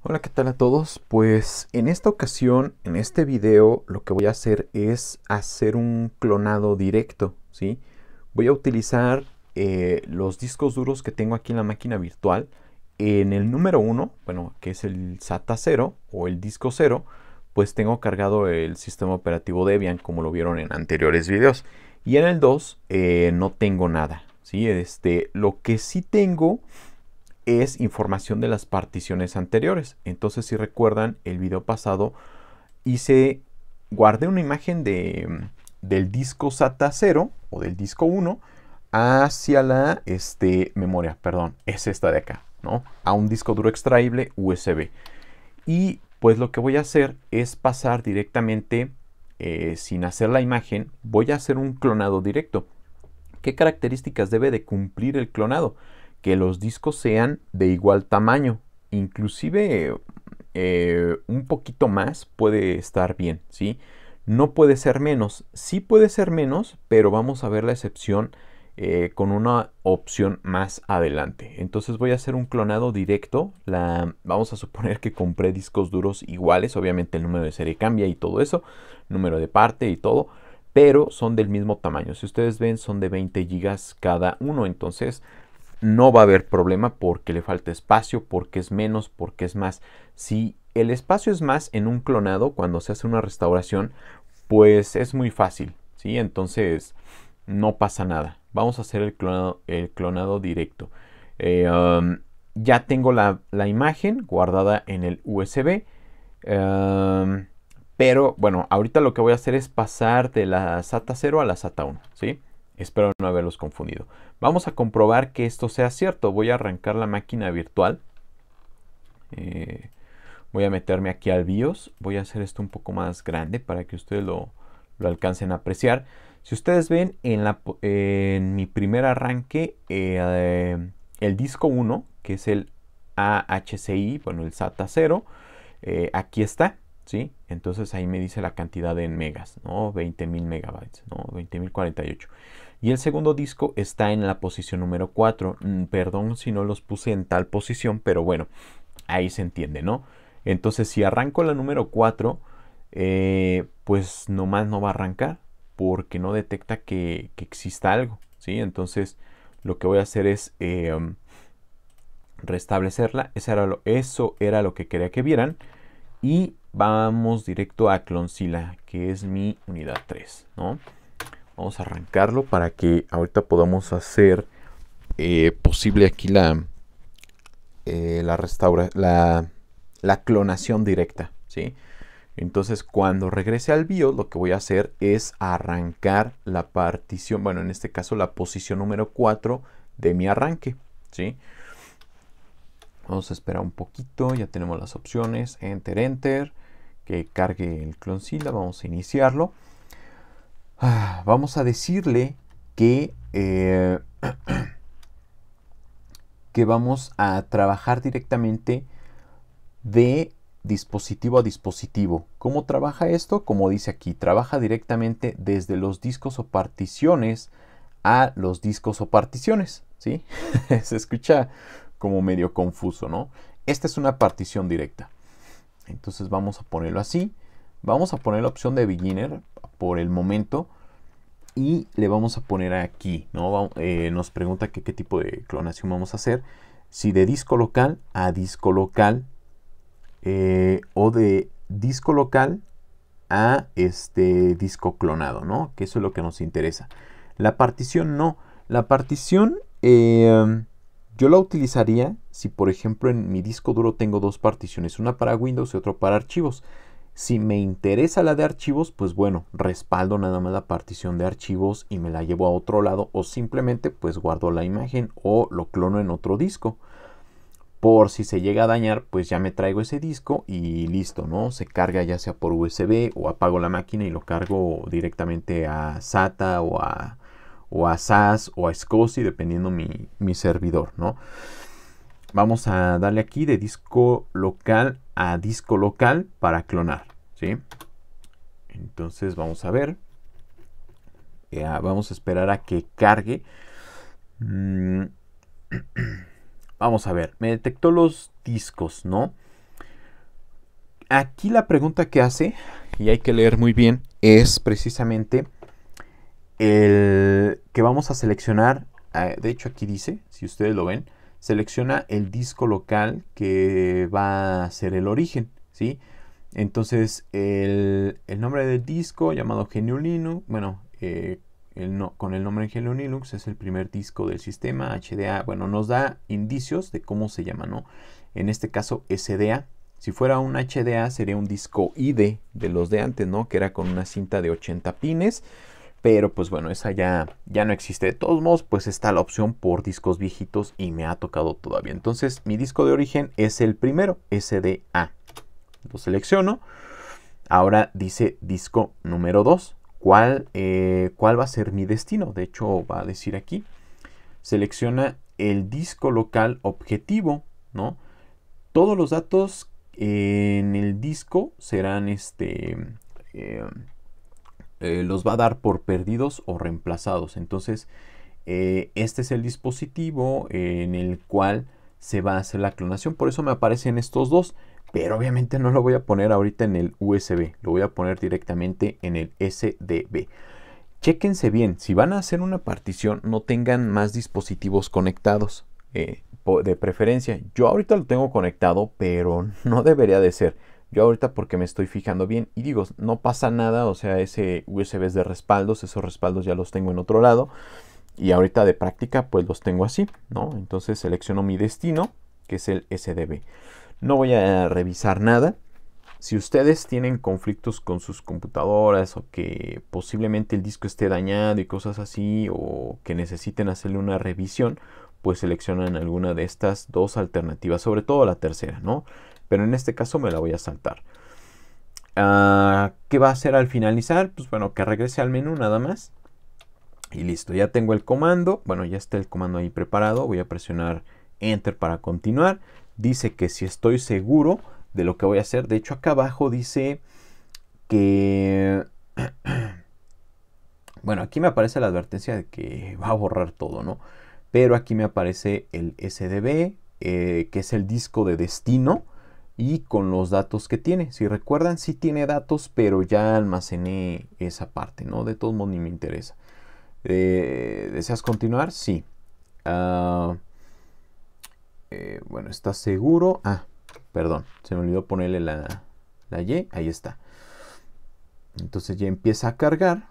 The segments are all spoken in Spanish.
Hola, ¿qué tal a todos? Pues en esta ocasión, en este video, lo que voy a hacer es hacer un clonado directo, ¿sí? Voy a utilizar eh, los discos duros que tengo aquí en la máquina virtual. En el número 1, bueno, que es el SATA 0 o el disco 0, pues tengo cargado el sistema operativo Debian, como lo vieron en anteriores videos. Y en el 2 eh, no tengo nada, ¿sí? Este, lo que sí tengo es información de las particiones anteriores. Entonces, si recuerdan, el video pasado hice, guardé una imagen de, mm, del disco SATA 0 o del disco 1 hacia la este, memoria, perdón, es esta de acá, ¿no? A un disco duro extraíble USB. Y pues lo que voy a hacer es pasar directamente, eh, sin hacer la imagen, voy a hacer un clonado directo. ¿Qué características debe de cumplir el clonado? que los discos sean de igual tamaño. Inclusive eh, un poquito más puede estar bien, ¿sí? No puede ser menos, sí puede ser menos, pero vamos a ver la excepción eh, con una opción más adelante. Entonces voy a hacer un clonado directo. La, vamos a suponer que compré discos duros iguales. Obviamente el número de serie cambia y todo eso. Número de parte y todo. Pero son del mismo tamaño. Si ustedes ven son de 20 GB cada uno. Entonces no va a haber problema porque le falta espacio, porque es menos, porque es más. Si el espacio es más en un clonado, cuando se hace una restauración, pues es muy fácil, ¿sí? Entonces no pasa nada. Vamos a hacer el clonado, el clonado directo. Eh, um, ya tengo la, imagen guardada en el USB. Um, pero bueno, ahorita lo que voy a hacer es pasar de la SATA 0 a la SATA 1, ¿sí? Espero no haberlos confundido. Vamos a comprobar que esto sea cierto. Voy a arrancar la máquina virtual. Eh, voy a meterme aquí al BIOS. Voy a hacer esto un poco más grande para que ustedes lo, lo alcancen a apreciar. Si ustedes ven en, en mi primer arranque, eh, el disco 1, que es el AHCI, bueno, el SATA 0, eh, aquí está. ¿sí? Entonces ahí me dice la cantidad en megas, ¿no? 20.000 megabytes, ¿no? 20.048. Y el segundo disco está en la posición número 4. Mm, perdón si no los puse en tal posición, pero bueno, ahí se entiende, ¿no? Entonces si arranco la número 4, eh, pues nomás no va a arrancar porque no detecta que, exista algo, ¿sí? Entonces lo que voy a hacer es... Eh, um, restablecerla, eso era, lo, eso era lo que quería que vieran y vamos directo a Clonzilla, que es mi unidad 3, ¿no? Vamos a arrancarlo para que ahorita podamos hacer eh, posible aquí la, eh, la, restaura, la, clonación directa, ¿sí? Entonces cuando regrese al BIOS lo que voy a hacer es arrancar la partición, bueno en este caso la posición número 4 de mi arranque, ¿sí? sí Vamos a esperar un poquito, ya tenemos las opciones, enter, enter, que cargue el cloncilla, vamos a iniciarlo. Ah, vamos a decirle que, eh, que vamos a trabajar directamente de dispositivo a dispositivo. ¿Cómo trabaja esto? Como dice aquí, trabaja directamente desde los discos o particiones a los discos o particiones. ¿sí? Se escucha como medio confuso, ¿no? Esta es una partición directa. Entonces vamos a ponerlo así. Vamos a poner la opción de beginner por el momento. Y le vamos a poner aquí, ¿no? Eh, nos pregunta qué tipo de clonación vamos a hacer. Si de disco local a disco local. Eh, o de disco local a este disco clonado, ¿no? Que eso es lo que nos interesa. La partición no. La partición... Eh, yo la utilizaría si, por ejemplo, en mi disco duro tengo dos particiones, una para Windows y otra para archivos. Si me interesa la de archivos, pues bueno, respaldo nada más la partición de archivos y me la llevo a otro lado o simplemente pues guardo la imagen o lo clono en otro disco. Por si se llega a dañar, pues ya me traigo ese disco y listo, ¿no? Se carga ya sea por USB o apago la máquina y lo cargo directamente a SATA o a o a SAS o a SCOSI, dependiendo mi, servidor, ¿no? Vamos a darle aquí de disco local a disco local para clonar, ¿sí? Entonces vamos a ver. Eh, ah, vamos a esperar a que cargue. Mm. vamos a ver, me detectó los discos, ¿no? Aquí la pregunta que hace, y hay que leer muy bien, es precisamente el que vamos a seleccionar, ah, de hecho aquí dice, si ustedes lo ven, selecciona el disco local que va a ser el origen, ¿sí? Entonces el, nombre del disco llamado GNU bueno, eh, con el nombre GNU Linux es el primer disco del sistema HDA, bueno, nos da indicios de cómo se llama, ¿no? En este caso SDA, si fuera un HDA sería un disco ID de los de antes, ¿no? Que era con una cinta de 80 pines. Pero pues bueno, esa ya, ya no existe. De todos modos, pues está la opción por discos viejitos y me ha tocado todavía. Entonces, mi disco de origen es el primero, SDA. Lo selecciono. Ahora dice disco número 2. ¿Cuál, eh, ¿Cuál va a ser mi destino? De hecho, va a decir aquí. Selecciona el disco local objetivo, ¿no? Todos los datos en el disco serán este... Em, eh, los va a dar por perdidos o reemplazados. Entonces, eh, este es el dispositivo en el cual se va a hacer la clonación. Por eso me aparecen estos dos. Pero obviamente no lo voy a poner ahorita en el USB. Lo voy a poner directamente en el SDB. Chéquense bien. Si van a hacer una partición, no tengan más dispositivos conectados. Eh, de preferencia, yo ahorita lo tengo conectado, pero no debería de ser yo ahorita porque me estoy fijando bien y digo, no pasa nada, o sea, ese USB es de respaldos, esos respaldos ya los tengo en otro lado. Y ahorita de práctica pues los tengo así, ¿no? Entonces selecciono mi destino, que es el SDB. No voy a revisar nada. Si ustedes tienen conflictos con sus computadoras o que posiblemente el disco esté dañado y cosas así o que necesiten hacerle una revisión, pues seleccionan alguna de estas dos alternativas, sobre todo la tercera, ¿no? pero en este caso me la voy a saltar. Ah, ¿Qué va a hacer al finalizar? Pues bueno, que regrese al menú nada más. Y listo, ya tengo el comando. Bueno, ya está el comando ahí preparado. Voy a presionar Enter para continuar. Dice que si estoy seguro de lo que voy a hacer. De hecho, acá abajo dice que... Bueno, aquí me aparece la advertencia de que va a borrar todo, ¿no? Pero aquí me aparece el SDB, eh, que es el disco de destino y con los datos que tiene. Si recuerdan, sí tiene datos, pero ya almacené esa parte, ¿no? De todos modos, ni me interesa. Eh, ¿Deseas continuar? Sí. Ah, eh, bueno, está seguro? Ah, perdón, se me olvidó ponerle la, la Y. Ahí está. Entonces ya empieza a cargar.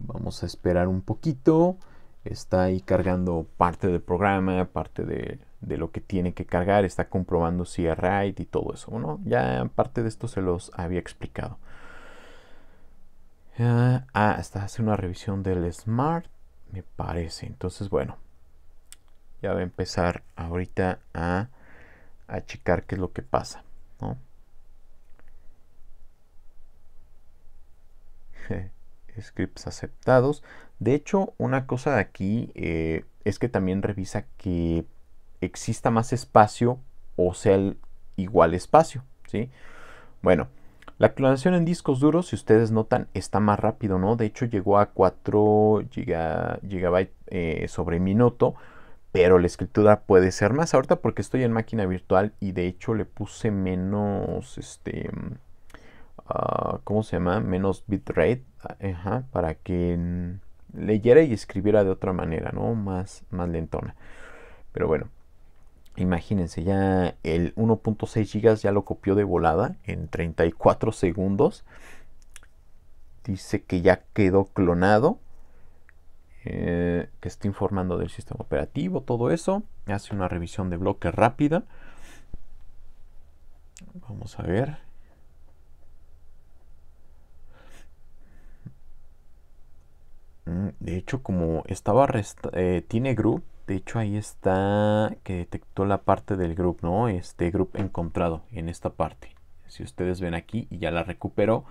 Vamos a esperar un poquito. Está ahí cargando parte del programa, parte de de lo que tiene que cargar, está comprobando si es right y todo eso. Bueno, ya parte de esto se los había explicado. ah, está haciendo una revisión del Smart, me parece. Entonces, bueno, ya va a empezar ahorita a, a checar qué es lo que pasa, ¿no? Scripts aceptados. De hecho, una cosa de aquí eh, es que también revisa que exista más espacio o sea el igual espacio. ¿sí? Bueno, la clonación en discos duros, si ustedes notan, está más rápido, ¿no? De hecho, llegó a 4 GB eh, sobre minuto, pero la escritura puede ser más ahorita porque estoy en máquina virtual y de hecho le puse menos, este, ah, ¿cómo se llama? Menos bitrate, para que leyera y escribiera de otra manera, ¿no? Más, más lentona. Pero bueno, Imagínense, ya el 1.6 GB ya lo copió de volada en 34 segundos. Dice que ya quedó clonado. Eh, que está informando del sistema operativo, todo eso. Hace una revisión de bloque rápida. Vamos a ver. Mm, de hecho, como estaba, eh, tiene group, de hecho, ahí está que detectó la parte del group, ¿no? Este group encontrado en esta parte. Si ustedes ven aquí y ya la recuperó.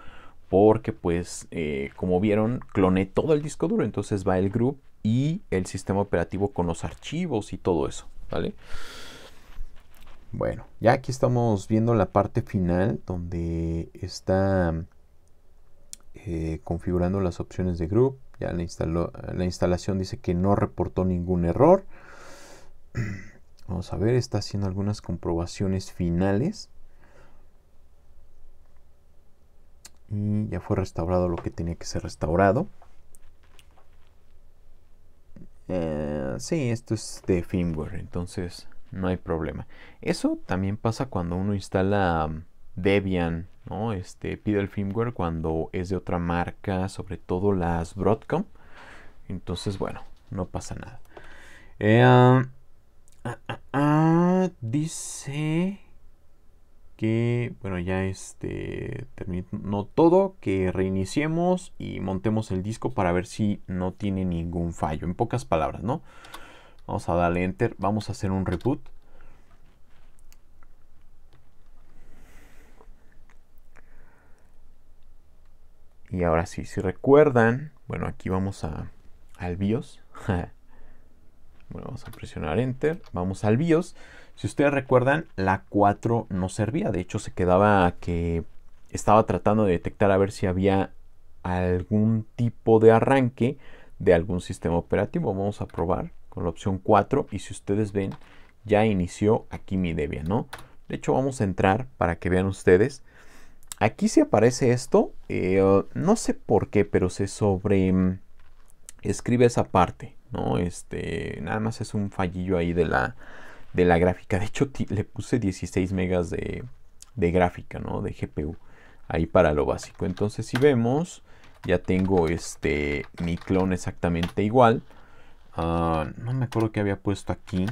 Porque pues, eh, como vieron, cloné todo el disco duro. Entonces va el group y el sistema operativo con los archivos y todo eso, ¿vale? Bueno, ya aquí estamos viendo la parte final donde está eh, configurando las opciones de group, la, instalación dice que no reportó ningún error. Vamos a ver, está haciendo algunas comprobaciones finales. Y ya fue restaurado lo que tenía que ser restaurado. Si eh, sí, esto es de firmware, entonces no hay problema. Eso también pasa cuando uno instala mm, Debian ¿no? Este, pide el firmware cuando es de otra marca, sobre todo las Broadcom. Entonces, bueno, no pasa nada. Eh, ah, ah, ah, dice que, bueno, ya este terminó todo, que reiniciemos y montemos el disco para ver si no tiene ningún fallo. En pocas palabras, ¿no? Vamos a darle enter, vamos a hacer un reboot. Y ahora sí, si recuerdan, bueno, aquí vamos a, al BIOS. bueno, vamos a presionar Enter, vamos al BIOS. Si ustedes recuerdan, la 4 no servía. De hecho, se quedaba que estaba tratando de detectar a ver si había algún tipo de arranque de algún sistema operativo. Vamos a probar con la opción 4 y si ustedes ven, ya inició aquí mi Debian, ¿no? De hecho, vamos a entrar para que vean ustedes. Aquí se aparece esto, eh, no sé por qué, pero se sobre mm, escribe esa parte, ¿no? Este, nada más es un fallillo ahí de la, de la gráfica. De hecho, le puse 16 megas de, gráfica, ¿no? De GPU, ahí para lo básico. Entonces, si vemos, ya tengo este, mi clon exactamente igual. Ah, no me acuerdo qué había puesto aquí.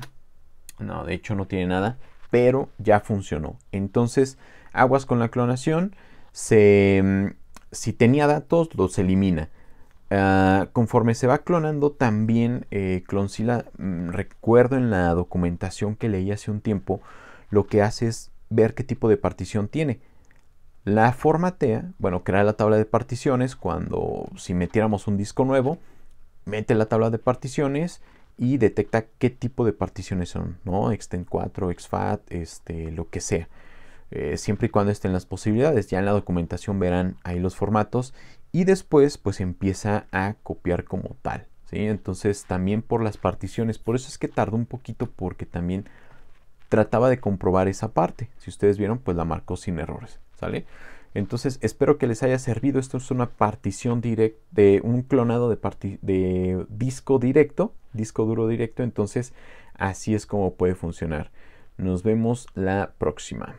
No, de hecho no tiene nada, pero ya funcionó. Entonces, aguas con la clonación, se, mm, si tenía datos los elimina. Ah, conforme se va clonando también eh, Cloncila, mm, recuerdo en la documentación que leí hace un tiempo, lo que hace es ver qué tipo de partición tiene. La formatea, bueno, crea la tabla de particiones cuando si metiéramos un disco nuevo, mete la tabla de particiones y detecta qué tipo de particiones son, ¿no? Extend4, exFAT, este, lo que sea. Eh, siempre y cuando estén las posibilidades. Ya en la documentación verán ahí los formatos y después pues empieza a copiar como tal. ¿sí? Entonces también por las particiones, por eso es que tardó un poquito porque también trataba de comprobar esa parte. Si ustedes vieron pues la marcó sin errores. ¿sale? Entonces espero que les haya servido. Esto es una partición directa, de un clonado de, de disco directo, disco duro directo. Entonces así es como puede funcionar. Nos vemos la próxima.